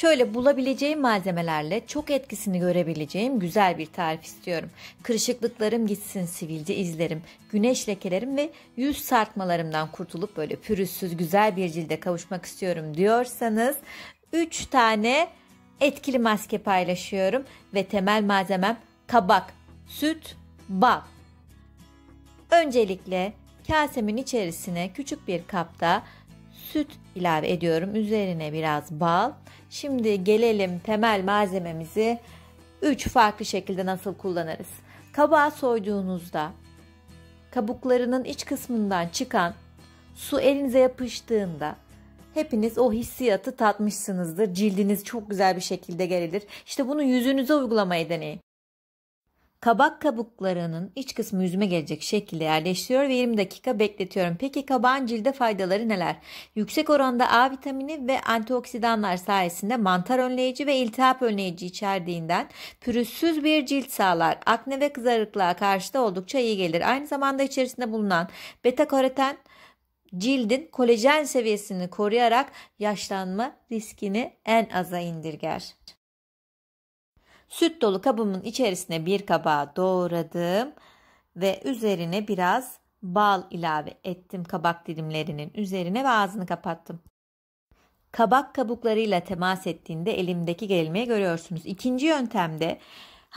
Şöyle bulabileceğim malzemelerle çok etkisini görebileceğim güzel bir tarif istiyorum. Kırışıklıklarım gitsin, sivilce izlerim, güneş lekelerim ve yüz sarkmalarımdan kurtulup böyle pürüzsüz güzel bir cilde kavuşmak istiyorum diyorsanız 3 tane etkili maske paylaşıyorum ve temel malzemem kabak, süt, bal. Öncelikle kasemin içerisine küçük bir kapta süt ilave ediyorum. Üzerine biraz bal. Şimdi gelelim temel malzememizi 3 farklı şekilde nasıl kullanırız. Kabağı soyduğunuzda kabuklarının iç kısmından çıkan su elinize yapıştığında hepiniz o hissiyatı tatmışsınızdır. Cildiniz çok güzel bir şekilde gerilir. İşte bunu yüzünüze uygulamayı deneyin. Kabak kabuklarının iç kısmı yüzüme gelecek şekilde yerleştiriyor ve 20 dakika bekletiyorum. Peki kabağın cilde faydaları neler? Yüksek oranda A vitamini ve antioksidanlar sayesinde mantar önleyici ve iltihap önleyici içerdiğinden pürüzsüz bir cilt sağlar. Akne ve kızarıklığa karşı da oldukça iyi gelir. Aynı zamanda içerisinde bulunan beta karoten cildin kolajen seviyesini koruyarak yaşlanma riskini en aza indirger. Süt dolu kabımın içerisine bir kabağı doğradım ve üzerine biraz bal ilave ettim kabak dilimlerinin üzerine ve ağzını kapattım. Kabak kabuklarıyla temas ettiğinde elimdeki gerilmeyi görüyorsunuz. İkinci yöntemde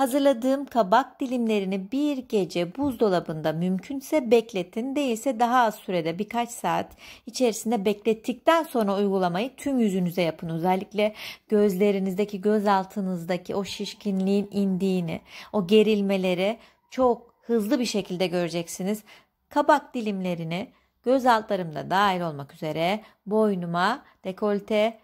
Hazırladığım kabak dilimlerini bir gece buzdolabında mümkünse bekletin değilse daha az sürede birkaç saat içerisinde beklettikten sonra uygulamayı tüm yüzünüze yapın. Özellikle gözlerinizdeki göz altınızdaki o şişkinliğin indiğini o gerilmeleri çok hızlı bir şekilde göreceksiniz. Kabak dilimlerini göz altlarımda dahil olmak üzere boynuma, dekolte,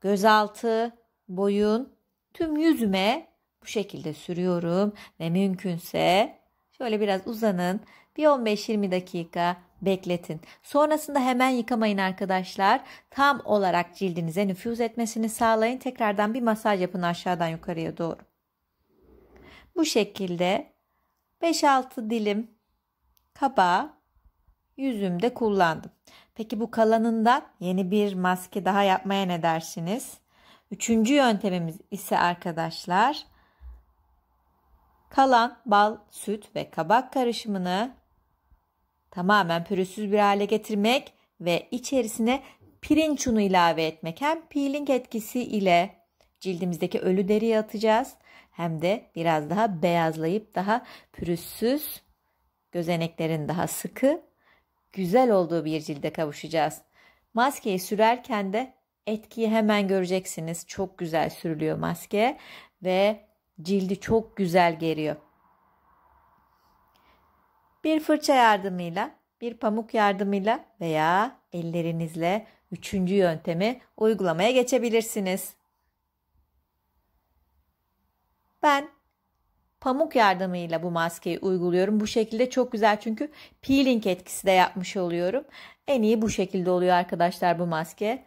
gözaltı, boyun, tüm yüzüme bu şekilde sürüyorum ve mümkünse şöyle biraz uzanın. Bir 15-20 dakika bekletin. Sonrasında hemen yıkamayın arkadaşlar. Tam olarak cildinize nüfuz etmesini sağlayın. Tekrardan bir masaj yapın aşağıdan yukarıya doğru. Bu şekilde 5-6 dilim kabağı yüzümde kullandım. Peki bu kalanından yeni bir maske daha yapmaya ne dersiniz? Üçüncü yöntemimiz ise arkadaşlar kalan bal, süt ve kabak karışımını tamamen pürüzsüz bir hale getirmek ve içerisine pirinç unu ilave etmek hem peeling etkisi ile cildimizdeki ölü deriyi atacağız hem de biraz daha beyazlayıp daha pürüzsüz gözeneklerin daha sıkı güzel olduğu bir cilde kavuşacağız. Maskeyi sürerken de etkiyi hemen göreceksiniz. Çok güzel sürülüyor maske ve Cildi çok güzel geriyor. Bir fırça yardımıyla, bir pamuk yardımıyla veya ellerinizle üçüncü yöntemi uygulamaya geçebilirsiniz. Ben pamuk yardımıyla bu maskeyi uyguluyorum. Bu şekilde çok güzel çünkü peeling etkisi de yapmış oluyorum. En iyi bu şekilde oluyor arkadaşlar bu maske.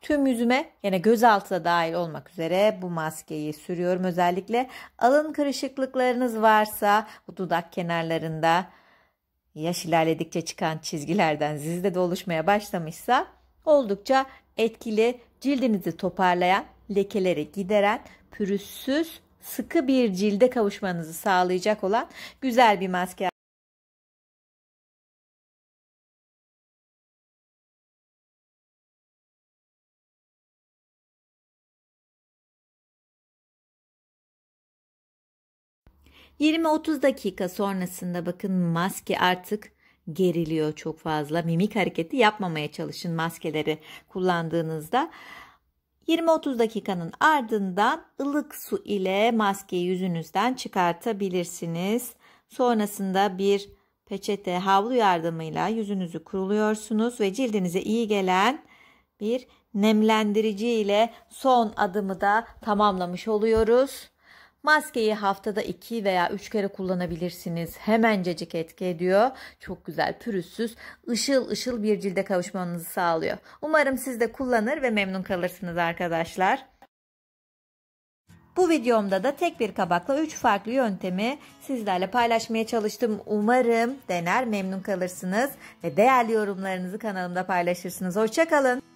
Tüm yüzüme yine gözaltı da dahil olmak üzere bu maskeyi sürüyorum. Özellikle alın kırışıklıklarınız varsa bu dudak kenarlarında yaş ilerledikçe çıkan çizgilerden zizde de oluşmaya başlamışsa oldukça etkili cildinizi toparlayan, lekeleri gideren, pürüzsüz, sıkı bir cilde kavuşmanızı sağlayacak olan güzel bir maske 20-30 dakika sonrasında bakın maske artık geriliyor çok fazla. Mimik hareketi yapmamaya çalışın maskeleri kullandığınızda. 20-30 dakikanın ardından ılık su ile maskeyi yüzünüzden çıkartabilirsiniz. Sonrasında bir peçete havlu yardımıyla yüzünüzü kuruluyorsunuz ve cildinize iyi gelen bir nemlendirici ile son adımı da tamamlamış oluyoruz. Maskeyi haftada 2 veya 3 kere kullanabilirsiniz. Hemencecik etki ediyor. Çok güzel, pürüzsüz, ışıl ışıl bir cilde kavuşmanızı sağlıyor. Umarım siz de kullanır ve memnun kalırsınız arkadaşlar. Bu videomda da tek bir kabakla 3 farklı yöntemi sizlerle paylaşmaya çalıştım. Umarım dener memnun kalırsınız ve değerli yorumlarınızı kanalımda paylaşırsınız. Hoşçakalın.